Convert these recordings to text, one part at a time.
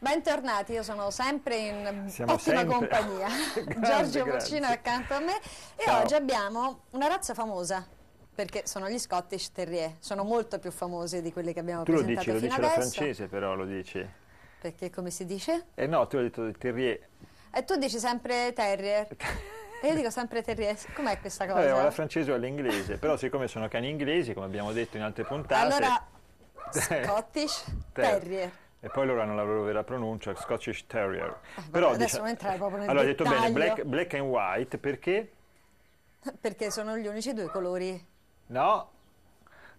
Bentornati, io sono sempre in Siamo ottima sempre. compagnia. Giorgio Muccino accanto a me e Ciao. oggi abbiamo una razza famosa perché sono gli Scottish Terrier, sono molto più famosi di quelli che abbiamo tu presentato lo dici, lo dici la francese però, lo dici. Perché come si dice? Eh no, tu hai detto Terrier. E tu dici sempre Terrier. E io dico sempre Terrier, com'è questa cosa? Vabbè, la francese o l'inglese, però siccome sono cani inglesi, come abbiamo detto in altre puntate... Allora, Scottish Terrier e poi loro hanno la loro vera pronuncia, Scottish Terrier. Eh, Però adesso dice, non entrare proprio nel Allora, ho detto bene, black, black and white perché? Perché sono gli unici due colori. No,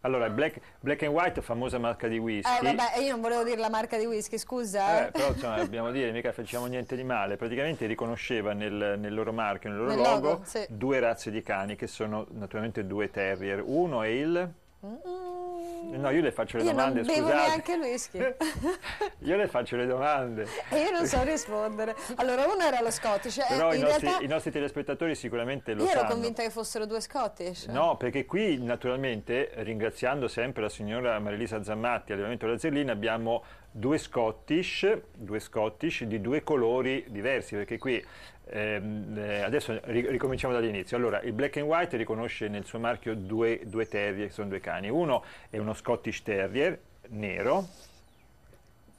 allora, Black, Black, and White, famosa marca di eh, whisky. Eh, vabbè, io non volevo dire la marca di whisky, scusa. Eh, eh. però insomma, dobbiamo dire, mica facciamo niente di male. Praticamente riconosceva nel, nel loro marchio, nel loro nel logo, logo sì. due razze di cani, che sono naturalmente due terrier. Uno è il... Mm -mm. No, io le faccio le io domande, non scusate. neanche il whisky. io le faccio le domande. E io non so rispondere. Allora, uno era lo Scottish. Eh, Però eh, i, nostri, realtà... i, nostri, telespettatori sicuramente lo io sanno. Io ero convinta che fossero due Scottish. No, perché qui naturalmente, ringraziando sempre la signora Marilisa Zammatti, allevamento della Zellina, abbiamo due Scottish, due Scottish di due colori diversi, perché qui ehm, eh, adesso ricominciamo dall'inizio. Allora, il black and white riconosce nel suo marchio due, due terrier, che sono due cani. Uno è uno Scottish terrier nero,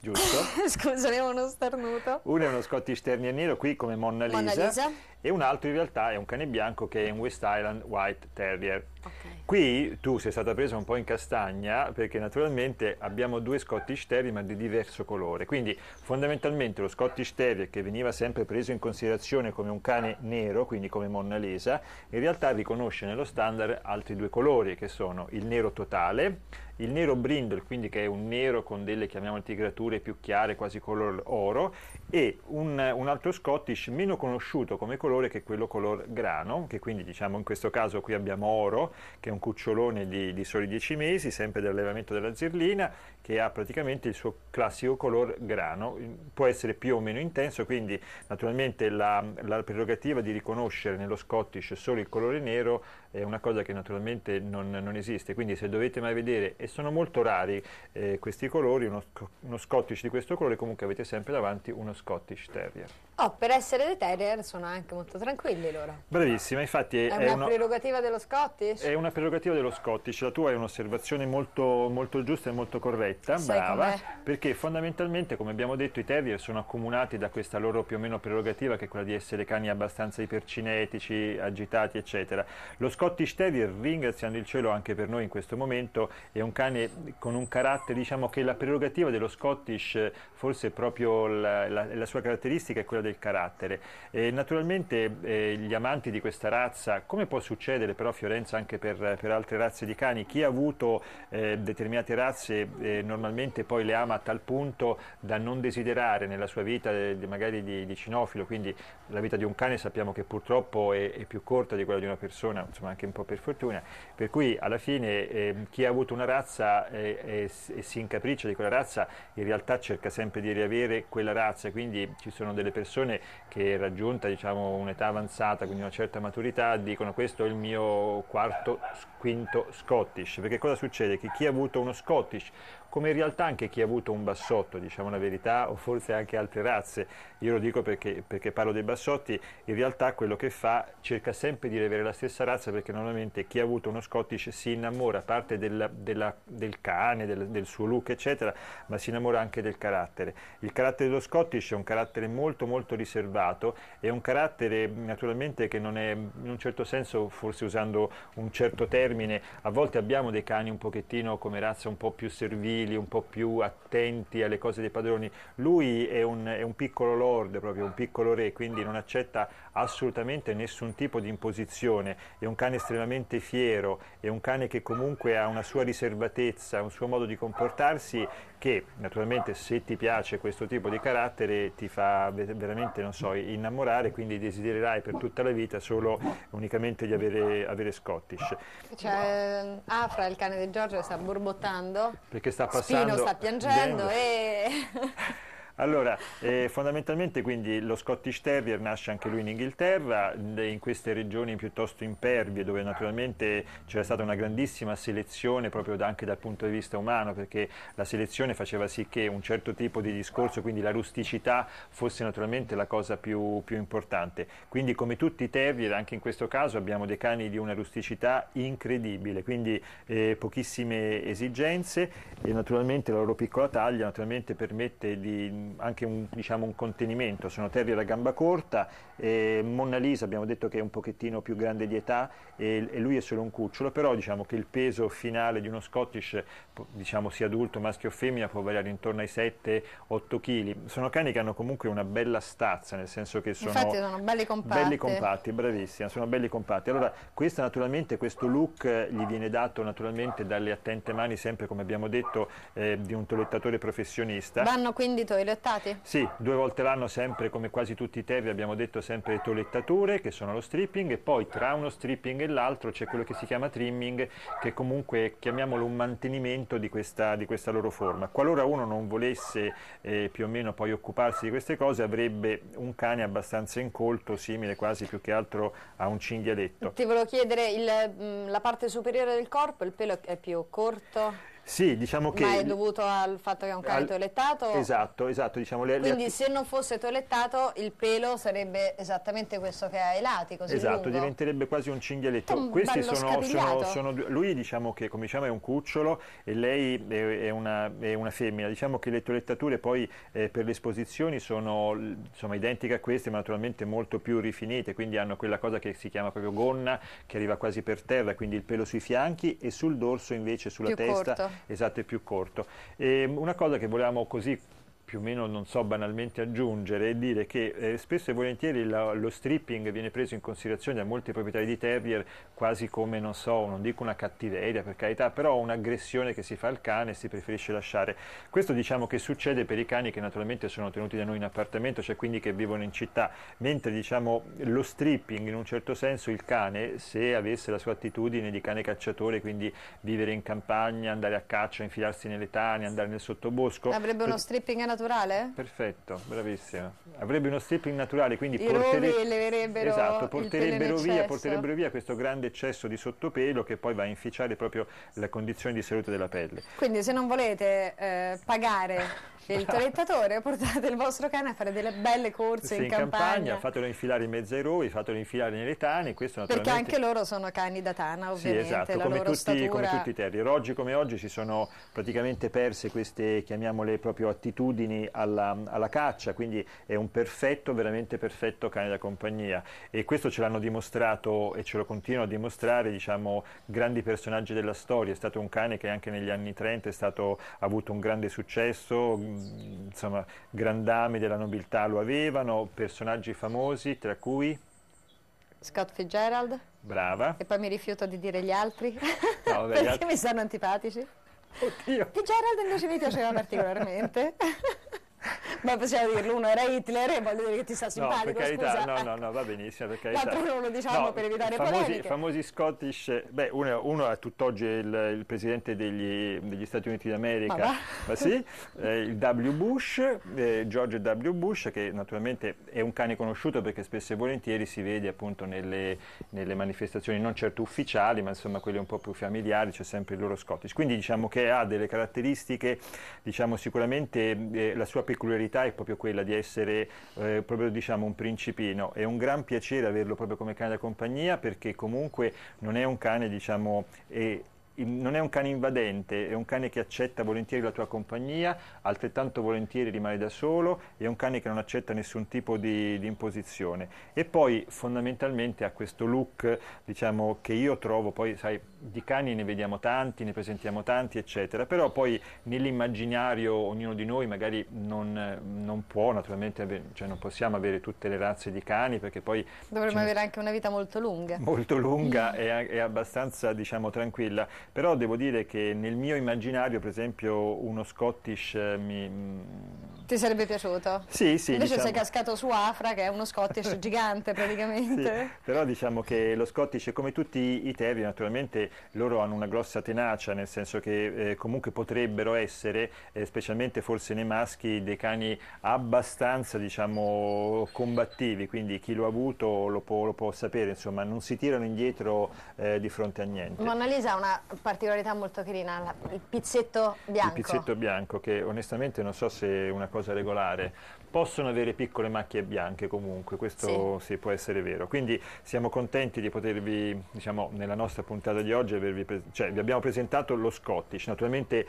giusto? Scusa, avevo uno starnuto. Uno è uno Scottish Terrier nero, qui come Monna Lisa. Mona Lisa e un altro in realtà è un cane bianco che è un West Island White Terrier. Okay. Qui tu sei stata presa un po' in castagna perché naturalmente abbiamo due Scottish Terrier ma di diverso colore, quindi fondamentalmente lo Scottish Terrier che veniva sempre preso in considerazione come un cane nero, quindi come Mona Lisa, in realtà riconosce nello standard altri due colori che sono il nero totale il nero brindle, quindi che è un nero con delle, chiamiamole, tigrature più chiare, quasi color oro, e un, un altro Scottish meno conosciuto come colore colore che è quello color grano, che quindi diciamo in questo caso qui abbiamo oro, che è un cucciolone di, di soli 10 mesi, sempre dell'allevamento della zirlina, che ha praticamente il suo classico color grano, può essere più o meno intenso, quindi naturalmente la, la prerogativa di riconoscere nello Scottish solo il colore nero è una cosa che naturalmente non, non esiste, quindi se dovete mai vedere, e sono molto rari eh, questi colori, uno, uno, Scottish di questo colore comunque avete sempre davanti uno Scottish Terrier. Oh, per essere dei Terrier sono anche molto tranquilli loro. Bravissima, infatti è, è, è una uno, prerogativa dello Scottish? È una prerogativa dello Scottish, la tua è un'osservazione molto, molto giusta e molto corretta perfetta, Sai brava, perché fondamentalmente come abbiamo detto i terrier sono accomunati da questa loro più o meno prerogativa che è quella di essere cani abbastanza ipercinetici, agitati eccetera. Lo Scottish Terrier, ringraziando il cielo anche per noi in questo momento, è un cane con un carattere, diciamo che la prerogativa dello Scottish forse proprio la, la, la sua caratteristica è quella del carattere. E naturalmente eh, gli amanti di questa razza, come può succedere però a Fiorenza anche per, per, altre razze di cani, chi ha avuto eh, determinate razze eh, normalmente poi le ama a tal punto da non desiderare nella sua vita eh, magari di, di cinofilo, quindi la vita di un cane sappiamo che purtroppo è, è, più corta di quella di una persona, insomma anche un po' per fortuna, per cui alla fine eh, chi ha avuto una razza eh, e si incapriccia di quella razza in realtà cerca sempre di riavere quella razza, quindi ci sono delle persone che raggiunta diciamo, un'età avanzata, quindi una certa maturità, dicono questo è il mio quarto, quinto Scottish, perché cosa succede? Che chi ha avuto uno Scottish come in realtà anche chi ha avuto un bassotto, diciamo la verità, o forse anche altre razze, io lo dico perché, perché parlo dei bassotti, in realtà quello che fa cerca sempre di avere la stessa razza perché normalmente chi ha avuto uno Scottish si innamora a parte della, della, del cane, del, del suo look eccetera, ma si innamora anche del carattere. Il carattere dello Scottish è un carattere molto molto riservato, è un carattere naturalmente che non è in un certo senso, forse usando un certo termine, a volte abbiamo dei cani un pochettino come razza un po' più servile, gentili, un po' più attenti alle cose dei padroni. Lui è un, è un piccolo lord, proprio un piccolo re, quindi non accetta assolutamente nessun tipo di imposizione. È un cane estremamente fiero, è un cane che comunque ha una sua riservatezza, un suo modo di comportarsi che naturalmente se ti piace questo tipo di carattere ti fa veramente, non so, innamorare, quindi desidererai per tutta la vita solo unicamente di avere, avere Scottish. Cioè, Afra, il cane di Giorgio, sta borbottando. Perché sta Spino sta piangendo dentro. e... Allora, eh, fondamentalmente quindi lo Scottish Terrier nasce anche lui in Inghilterra, in queste regioni piuttosto impervie dove naturalmente c'era stata una grandissima selezione proprio da, anche dal punto di vista umano perché la selezione faceva sì che un certo tipo di discorso, quindi la rusticità, fosse naturalmente la cosa più, più importante. Quindi come tutti i terrier, anche in questo caso abbiamo dei cani di una rusticità incredibile, quindi eh, pochissime esigenze e naturalmente la loro piccola taglia naturalmente permette di anche un, diciamo, un, contenimento, sono Terry alla gamba corta, eh, Monna Lisa abbiamo detto che è un pochettino più grande di età e, e, lui è solo un cucciolo, però diciamo che il peso finale di uno Scottish, diciamo sia adulto, maschio o femmina, può variare intorno ai 7-8 kg. Sono cani che hanno comunque una bella stazza, nel senso che sono, Infatti sono belli compatti. Belli compatti, bravissima, sono belli compatti. Allora, questo naturalmente, questo look eh, gli viene dato naturalmente dalle attente mani, sempre come abbiamo detto, eh, di un toilettatore professionista. Vanno quindi toilettate tolettate? Sì, due volte l'anno sempre, come quasi tutti i tè, abbiamo detto sempre le tolettature, che sono lo stripping, e poi tra uno stripping e l'altro c'è quello che si chiama trimming, che comunque chiamiamolo un mantenimento di questa, di questa loro forma. Qualora uno non volesse eh, più o meno poi occuparsi di queste cose, avrebbe un cane abbastanza incolto, simile quasi più che altro a un cinghialetto. Ti volevo chiedere, il, mm, la parte superiore del corpo, il pelo è più corto? Sì, diciamo che... Ma è dovuto al fatto che è un cane al... toelettato? Esatto, esatto. Diciamo, le, Quindi le att- se non fosse toelettato il pelo sarebbe esattamente questo che ha ai lati, così Esatto, lungo. diventerebbe quasi un cinghialetto. Un Questi sono, sono, sono, Lui diciamo che, come diciamo, è un cucciolo e lei è, è, una, è una, femmina. Diciamo che le toelettature poi eh, per le esposizioni sono insomma, identiche a queste, ma naturalmente molto più rifinite, quindi hanno quella cosa che si chiama proprio gonna, che arriva quasi per terra, quindi il pelo sui fianchi e sul dorso invece, sulla più testa... Corto esatto, è più corto. E ehm, una cosa che volevamo così più o meno non so banalmente aggiungere è dire che eh, spesso e volentieri la, lo stripping viene preso in considerazione da molti proprietari di terrier quasi come non so, non dico una cattiveria per carità, però un'aggressione che si fa al cane e si preferisce lasciare. Questo diciamo che succede per i cani che naturalmente sono tenuti da noi in appartamento, cioè quindi che vivono in città, mentre diciamo lo stripping in un certo senso il cane se avesse la sua attitudine di cane cacciatore, quindi vivere in campagna, andare a caccia, infilarsi nelle tane, andare nel sottobosco. Avrebbe uno eh, stripping naturale naturale? Perfetto, bravissima. Avrebbe uno stripping naturale, quindi I portere... leverebbero esatto, porterebbero via, porterebbero via questo grande eccesso di sottopelo che poi va a inficiare proprio la condizione di salute della pelle. Quindi se non volete eh, pagare il toilettatore, portate il vostro cane a fare delle belle corse sì, in, campagna. campagna. Fatelo infilare in mezzo ai rovi, fatelo infilare nelle tane. Questo naturalmente... Perché anche loro sono cani da tana, ovviamente. Sì, esatto, come tutti, statura... come tutti i terrieri. Oggi come oggi si sono praticamente perse queste, chiamiamole proprio attitudini abitudini alla, alla, caccia, quindi è un perfetto, veramente perfetto cane da compagnia e questo ce l'hanno dimostrato e ce lo continuano a dimostrare diciamo, grandi personaggi della storia, è stato un cane che anche negli anni 30 è stato, ha avuto un grande successo, mm, insomma grandami della nobiltà lo avevano, personaggi famosi tra cui... Scott Fitzgerald. Brava. E poi mi rifiuto di dire gli altri no, vabbè, perché gli altri... mi sono antipatici. Oddio. Che Gerald invece mi piaceva particolarmente. ma possiamo dirlo, uno era Hitler e voglio dire che ti sta simpatico, no, per carità, scusa. No, no, no, va benissimo, per carità. L'altro non lo diciamo no, per evitare famosi, polemiche. famosi Scottish, beh, uno, uno a tutt'oggi il, il presidente degli, degli, Stati Uniti d'America, ma, ma sì, eh, il W. Bush, eh, George W. Bush, che naturalmente è un cane conosciuto perché spesso e volentieri si vede appunto nelle, nelle manifestazioni non certo ufficiali, ma insomma quelle un po' più familiari, c'è sempre il loro Scottish. Quindi diciamo che ha delle caratteristiche, diciamo sicuramente eh, la sua peculiarità personalità è proprio quella di essere eh, proprio diciamo un principino. È un gran piacere averlo proprio come cane da compagnia perché comunque non è un cane diciamo... È, non è un cane invadente, è un cane che accetta volentieri la tua compagnia, altrettanto volentieri rimane da solo, è un cane che non accetta nessun tipo di, di imposizione. E poi fondamentalmente ha questo look, diciamo, che io trovo, poi sai, di cani ne vediamo tanti, ne presentiamo tanti, eccetera, però poi nell'immaginario ognuno di noi magari non, non può, naturalmente, avere, cioè non possiamo avere tutte le razze di cani perché poi... Dovremmo avere anche una vita molto lunga. Molto lunga e, e, abbastanza, diciamo, tranquilla, però devo dire che nel mio immaginario, per esempio, uno Scottish eh, mi... Mm, Ti sarebbe piaciuto? Sì, sì. Invece diciamo... sei cascato su Afra, che è uno Scottish gigante praticamente. Sì, però diciamo che lo Scottish, come tutti i terrieri, naturalmente loro hanno una grossa tenacia, nel senso che eh, comunque potrebbero essere, eh, specialmente forse nei maschi, dei cani abbastanza diciamo, combattivi, quindi chi lo ha avuto lo può, lo può sapere, insomma non si tirano indietro eh, di fronte a niente. Mona Lisa ha una particolarità molto carina, il pizzetto bianco. Il pizzetto bianco che onestamente non so se è una cosa regolare, possono avere piccole macchie bianche comunque, questo sì. sì può essere vero, quindi siamo contenti di potervi, diciamo, nella nostra puntata di oggi, oggi avervi pre- cioè, vi abbiamo presentato lo Scottish, naturalmente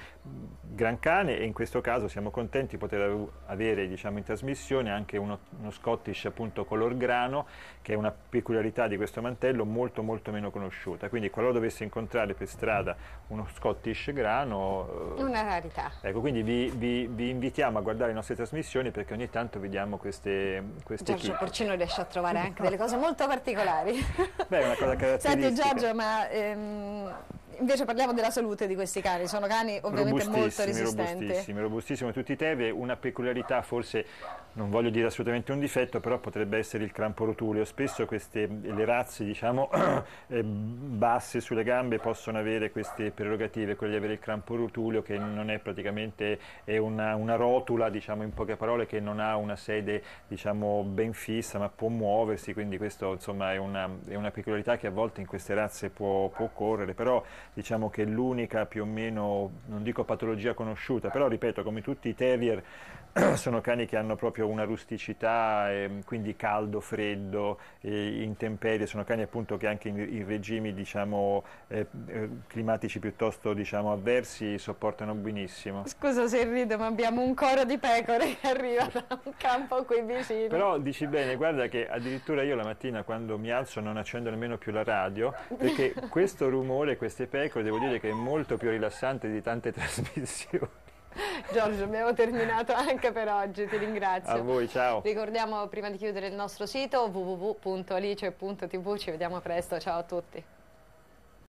gran cane e in questo caso siamo contenti di poter avere diciamo, in trasmissione anche uno, uno, Scottish appunto color grano che è una peculiarità di questo mantello molto molto meno conosciuta, quindi qualora dovesse incontrare per strada uno Scottish grano... Eh, una rarità. Ecco, quindi vi, vi, vi invitiamo a guardare le nostre trasmissioni perché ogni tanto vediamo queste... queste Giorgio Porcino riesce a trovare anche delle cose molto particolari. Beh, è una cosa caratteristica. Senti Giorgio, ma... Ehm, 嗯。invece parliamo della salute di questi cani, sono cani ovviamente molto resistenti. Robustissimi, robustissimi tutti i teve, una peculiarità forse, non voglio dire assolutamente un difetto, però potrebbe essere il crampo rotuleo. Spesso queste, le razze diciamo, eh, basse sulle gambe possono avere queste prerogative, quelle di avere il crampo rotuleo che non è praticamente è una, una, rotula, diciamo in poche parole, che non ha una sede diciamo, ben fissa ma può muoversi, quindi questa è, è una peculiarità che a volte in queste razze può, può occorrere, però diciamo che è l'unica più o meno, non dico patologia conosciuta, però ripeto, come tutti i terrier sono cani che hanno proprio una rusticità, eh, quindi caldo, freddo, eh, intemperie, sono cani appunto che anche in, in regimi diciamo, eh, eh climatici piuttosto diciamo, avversi sopportano benissimo. Scusa se rido, ma abbiamo un coro di pecore che arriva da un campo qui vicino. Però dici bene, guarda che addirittura io la mattina quando mi alzo non accendo nemmeno più la radio, perché questo rumore, queste pecore, record, devo dire che è molto più rilassante di tante trasmissioni. Giorgio, abbiamo terminato anche per oggi, ti ringrazio. A voi, ciao. Ricordiamo prima di chiudere il nostro sito www.alice.tv, ci vediamo presto, ciao a tutti.